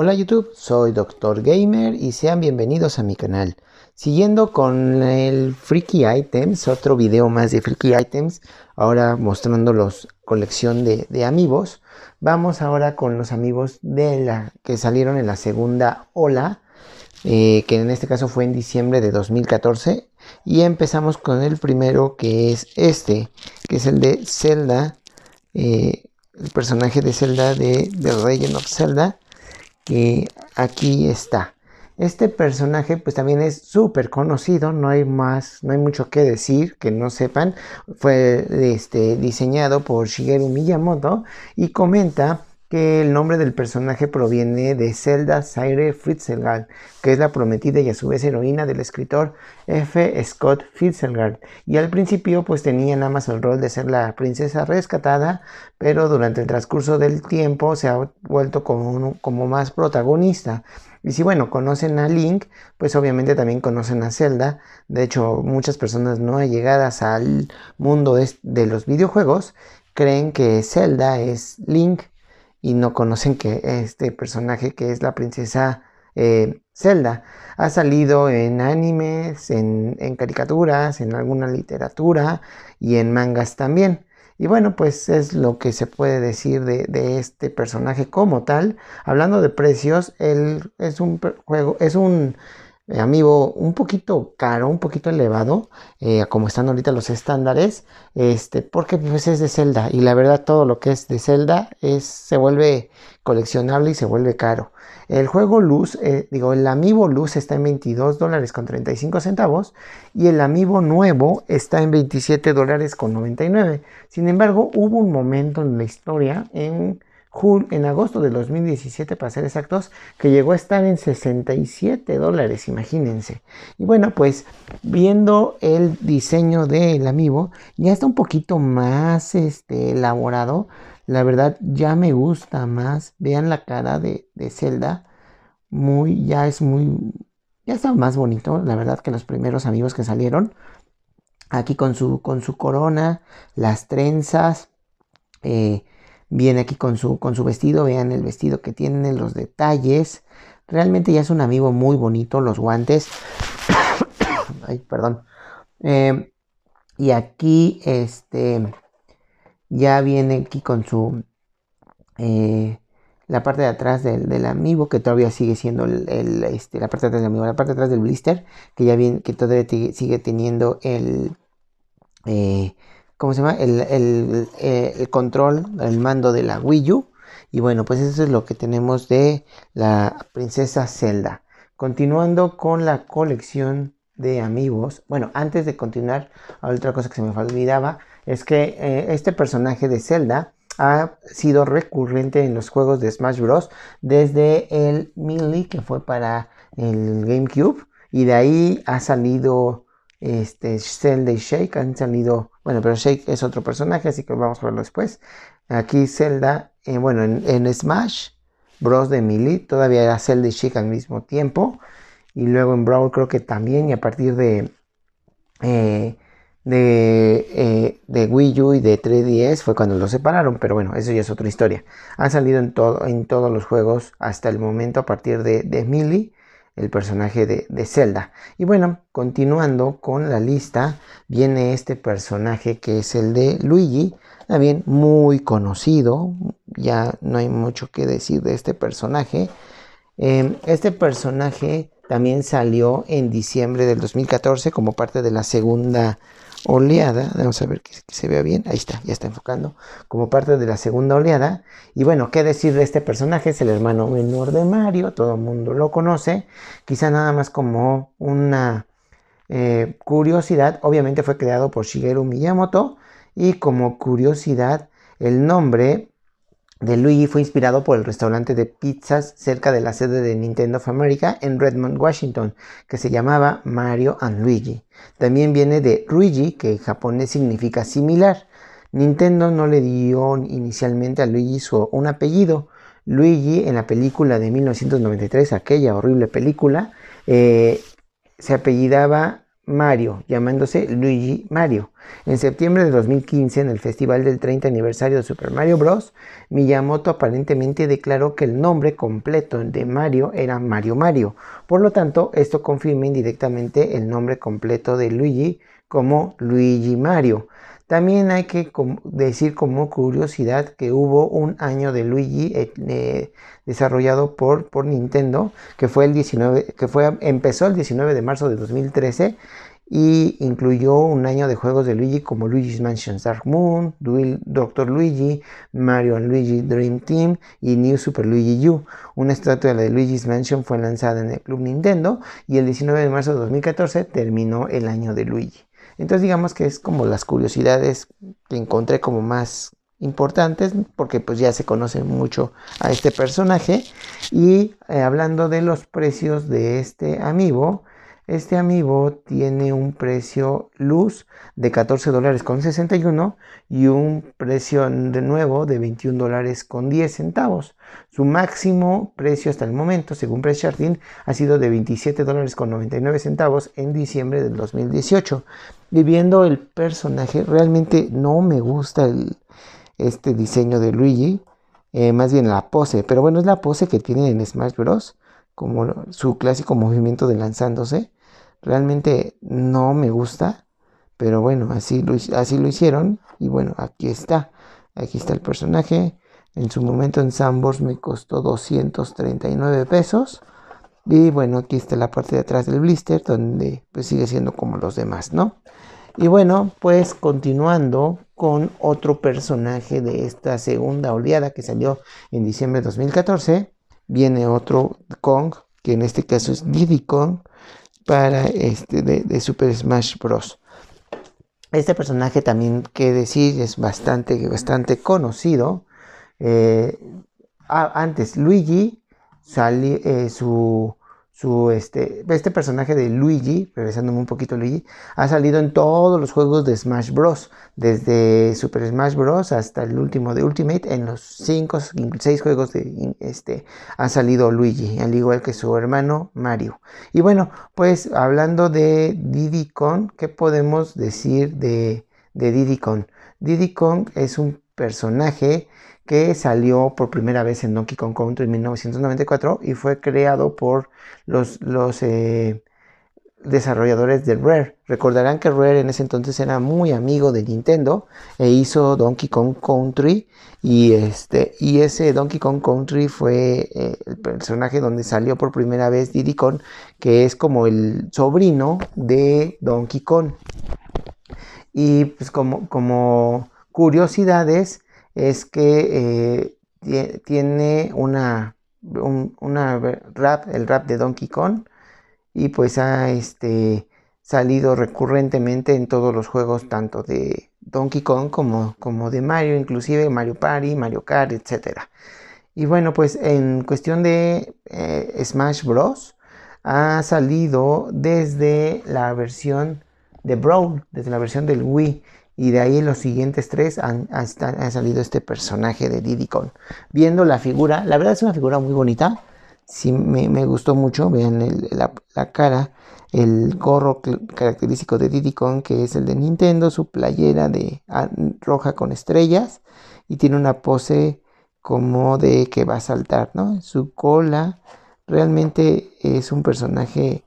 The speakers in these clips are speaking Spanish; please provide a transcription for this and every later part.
Hola YouTube, soy Dr. Gamer y sean bienvenidos a mi canal. Siguiendo con el Freaky Items, otro video más de Freaky Items, ahora mostrando colección de, amigos. Vamos ahora con los amigos de la que salieron en la segunda ola, eh, que en este caso fue en diciembre de 2014. Y empezamos con el primero que es este, que es el de Zelda, eh, el personaje de Zelda de The Legend of Zelda que aquí está. Este personaje pues también es súper conocido, no hay más, no hay mucho que decir que no sepan. Fue este, diseñado por Shigeru Miyamoto y comenta que el nombre del personaje proviene de Zelda Zaire Fritzelgard. que es la prometida y a su vez heroína del escritor F. Scott Fitzgerald, y al principio pues tenía nada más el rol de ser la princesa rescatada, pero durante el transcurso del tiempo se ha vuelto como, como más protagonista. Y si bueno, conocen a Link, pues obviamente también conocen a Zelda. De hecho, muchas personas no llegadas al mundo de los videojuegos creen que Zelda es Link y no conocen que este personaje que es la princesa eh, Zelda ha salido en animes, en, caricaturas, en alguna literatura y en mangas también. Y bueno, pues es lo que se puede decir de, de este personaje como tal. Hablando de precios, él es un juego, es un eh, amigo, un poquito caro, un poquito elevado, eh, como están ahorita los estándares, este, porque pues es de Zelda y la verdad todo lo que es de Zelda es, se vuelve coleccionable y se vuelve caro. El juego Luz, eh, digo, el Amiibo Luz está en 22 dólares con 35 centavos y el Amiibo nuevo está en 27 dólares con 99. Sin embargo, hubo un momento en la historia en en agosto de 2017, para ser exactos, que llegó a estar en 67 dólares, imagínense. Y bueno, pues viendo el diseño del amigo ya está un poquito más este, elaborado. La verdad, ya me gusta más. Vean la cara de, Zelda. Muy, ya es muy, ya está más bonito, la verdad, que los primeros amigos que salieron. Aquí con su, con su corona, las trenzas. Eh, Viene aquí con su, con su vestido, vean el vestido que tiene, los detalles. Realmente ya es un amigo muy bonito, los guantes. Ay, perdón. Eh, y aquí, este, ya viene aquí con su, eh, la parte de atrás del, del amigo, que todavía sigue siendo el, este, la parte de atrás del amigo, la parte de atrás del blister, que ya viene, que todavía sigue teniendo el, eh, ¿cómo se llama? Eh, el, control, el mando de la Wii U. Y bueno, pues eso es lo que tenemos de la princesa Zelda. Continuando con la colección de amigos. Bueno, antes de continuar, otra cosa que se me olvidaba es que eh, este personaje de Zelda ha sido recurrente en los juegos de Smash Bros. desde el Melee que fue para el GameCube y de ahí ha salido este Zelda y Shake han salido bueno, pero Shake es otro personaje, así que vamos a verlo después. Aquí Zelda, eh, bueno, en, Smash Bros. de Millie todavía era Zelda y Shake al mismo tiempo. Y luego en Brawl creo que también, y a partir de, eh, eh, de, Wii U y de 3DS fue cuando los separaron, pero bueno, eso ya es otra historia. Han salido en, todo, en todos los juegos hasta el momento a partir de, Millie el personaje de, Zelda. Y bueno, continuando con la lista, viene este personaje que es el de Luigi, también muy conocido, ya no hay mucho que decir de este personaje. Em, este personaje también salió en diciembre del 2014 como parte de la segunda oleada, vamos a ver que, se vea bien, ahí está, ya está enfocando como parte de la segunda oleada. Y bueno, ¿qué decir de este personaje? Es el hermano menor de Mario, todo el mundo lo conoce, quizá nada más como una eh, curiosidad, obviamente fue creado por Shigeru Miyamoto y como curiosidad el nombre de Luigi fue inspirado por el restaurante de pizzas cerca de la sede de Nintendo of America en Redmond, Washington, que se llamaba Mario and Luigi. También viene de Luigi, que en japonés significa similar. Nintendo no le dio inicialmente a Luigi un apellido. Luigi en la película de 1993, aquella horrible película, eh, se apellidaba Mario, llamándose Luigi Mario. En septiembre de 2015, en el festival del 30 aniversario de Super Mario Bros., Miyamoto aparentemente declaró que el nombre completo de Mario era Mario Mario. Por lo tanto, esto confirma indirectamente el nombre completo de Luigi como Luigi Mario. También hay que decir como curiosidad que hubo un año de Luigi eh, eh, desarrollado por, por Nintendo, que fue el 19, que fue, empezó el 19 de marzo de 2013 y incluyó un año de juegos de Luigi como Luigi's Mansion Dark Moon, Doctor Luigi, Mario Luigi Dream Team y New Super Luigi U. Una estatua de Luigi's Mansion fue lanzada en el Club Nintendo y el 19 de marzo de 2014 terminó el año de Luigi. Entonces digamos que es como las curiosidades que encontré como más importantes porque pues ya se conoce mucho a este personaje y eh, hablando de los precios de este amigo este amigo tiene un precio luz de $14.61 y un precio de nuevo de $21.10. Su máximo precio hasta el momento, según Press ha sido de $27.99 en diciembre del 2018. Viviendo el personaje, realmente no me gusta este diseño de Luigi. Eh, más bien la pose, pero bueno, es la pose que tiene en Smash Bros. Como su clásico movimiento de lanzándose. Realmente no me gusta, pero bueno, así lo, así lo hicieron y bueno, aquí está. Aquí está el personaje. En su momento en Sambors me costó 239 pesos. Y bueno, aquí está la parte de atrás del blister, donde pues sigue siendo como los demás, ¿no? Y bueno, pues continuando con otro personaje de esta segunda oleada que salió en diciembre de 2014, viene otro Kong, que en este caso es Diddy Kong, para este de, Super Smash Bros. Este personaje también que decir es bastante, bastante conocido. Eh, antes Luigi salió eh, su este, este personaje de Luigi, regresándome un poquito Luigi, ha salido en todos los juegos de Smash Bros. Desde Super Smash Bros. hasta el último de Ultimate, en los 5, 6 juegos de este, ha salido Luigi, al igual que su hermano Mario. Y bueno, pues hablando de Diddy Kong, ¿qué podemos decir de, de Diddy Kong? Diddy Kong es un personaje que salió por primera vez en Donkey Kong Country en 1994 y fue creado por los, los eh, desarrolladores de Rare. Recordarán que Rare en ese entonces era muy amigo de Nintendo e hizo Donkey Kong Country y, este, y ese Donkey Kong Country fue eh, el personaje donde salió por primera vez Diddy Kong, que es como el sobrino de Donkey Kong. Y pues como, como curiosidades es que eh, tiene una, rap, el rap de Donkey Kong, y pues ha este, salido recurrentemente en todos los juegos, tanto de Donkey Kong como, como de Mario, inclusive Mario Party, Mario Kart, etc. Y bueno, pues en cuestión de eh, Smash Bros. ha salido desde la versión de Brown desde la versión del Wii. Y de ahí en los siguientes tres han, salido este personaje de Diddy Kong. Viendo la figura, la verdad es una figura muy bonita. Sí, me, gustó mucho. Vean la, cara, el gorro característico de Diddy Kong, que es el de Nintendo, su playera de ah, roja con estrellas. Y tiene una pose como de que va a saltar, ¿no? Su cola. Realmente es un personaje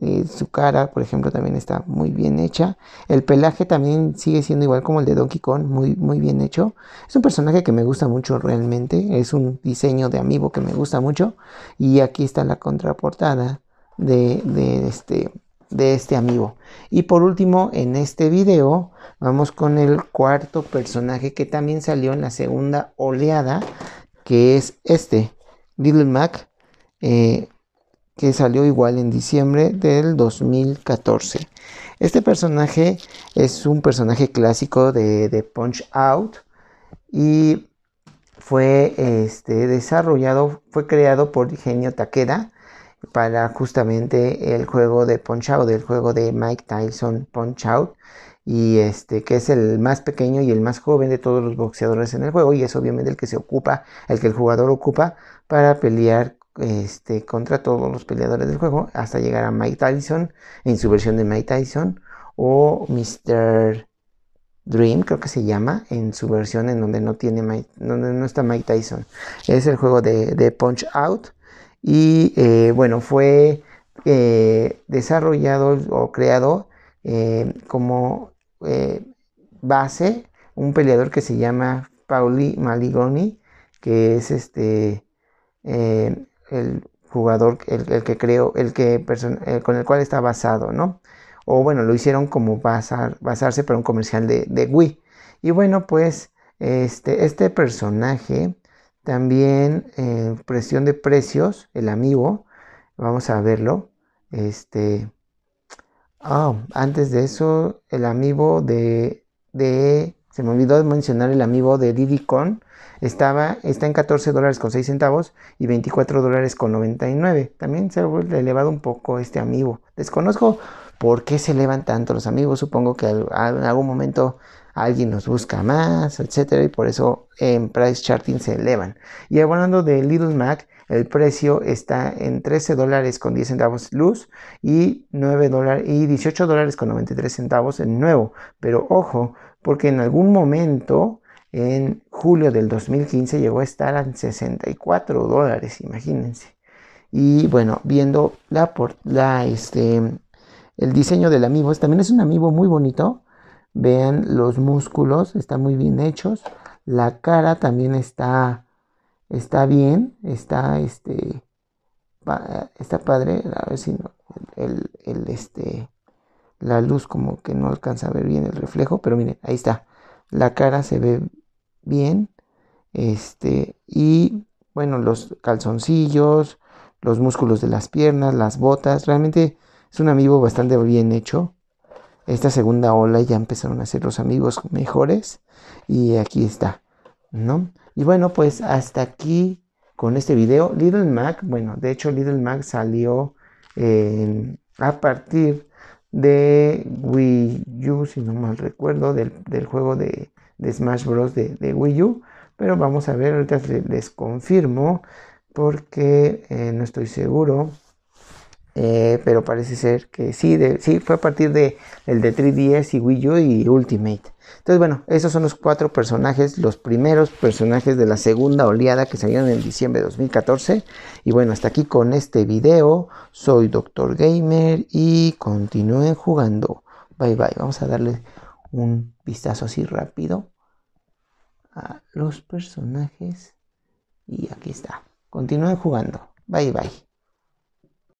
eh, su cara, por ejemplo, también está muy bien hecha. El pelaje también sigue siendo igual como el de Donkey Kong, muy, muy bien hecho. Es un personaje que me gusta mucho realmente. Es un diseño de Amigo que me gusta mucho. Y aquí está la contraportada de, este, de este amiibo. Y por último, en este video, vamos con el cuarto personaje que también salió en la segunda oleada, que es este, Little Mac. Eh, que salió igual en diciembre del 2014. Este personaje es un personaje clásico de, Punch Out y fue este, desarrollado, fue creado por Genio Takeda para justamente el juego de Punch Out, el juego de Mike Tyson Punch Out, y este, que es el más pequeño y el más joven de todos los boxeadores en el juego, y es obviamente el que se ocupa, el que el jugador ocupa para pelear este, contra todos los peleadores del juego hasta llegar a Mike Tyson en su versión de Mike Tyson o Mr. Dream creo que se llama en su versión en donde no tiene Mike, donde no está Mike Tyson es el juego de, Punch Out y eh, bueno fue eh, desarrollado o creado eh, como base un peleador que se llama Pauli Maligoni que es este eh, el jugador, el, que creo, el que eh, con el cual está basado, ¿no? O bueno, lo hicieron como basarse para un comercial de, de Wii. Y bueno, pues este, este personaje también en eh, presión de precios, el amigo, vamos a verlo. Este, oh, antes de eso, el amigo de, de se me olvidó mencionar el amigo de Diddy estaba, está en 14 con centavos y $24.99. También se ha elevado un poco este amigo. Desconozco por qué se elevan tanto los amigos. Supongo que en algún momento alguien los busca más, etcétera, y por eso en price charting se elevan. Y hablando de Little Mac, el precio está en 13 dólares con centavos luz y, 9 y 18 dólares con 93 centavos en nuevo. Pero ojo, porque en algún momento, en julio del 2015, llegó a estar en 64 dólares, imagínense. Y bueno, viendo la, la, este, el diseño del amiibo, también es un amiibo muy bonito. Vean los músculos, están muy bien hechos. La cara también está, está bien, está, este, está padre. A ver si no, el, el, este, la luz como que no alcanza a ver bien el reflejo, pero miren, ahí está. La cara se ve bien. Este, y bueno, los calzoncillos, los músculos de las piernas, las botas, realmente es un amigo bastante bien hecho. Esta segunda ola ya empezaron a ser los amigos mejores y aquí está, ¿no? Y bueno, pues hasta aquí con este video. Little Mac, bueno, de hecho Little Mac salió eh, a partir de Wii U, si no mal recuerdo, del, juego de, de, Smash Bros. De, Wii U. Pero vamos a ver, ahorita les, confirmo porque eh, no estoy seguro. Eh, pero parece ser que sí, sí fue a partir de el de 3DS y Wii U y Ultimate. Entonces, bueno, esos son los cuatro personajes, los primeros personajes de la segunda oleada que salieron en diciembre de 2014. Y bueno, hasta aquí con este video. Soy Doctor Gamer y continúen jugando. Bye bye. Vamos a darle un vistazo así rápido a los personajes. Y aquí está. Continúen jugando. Bye bye.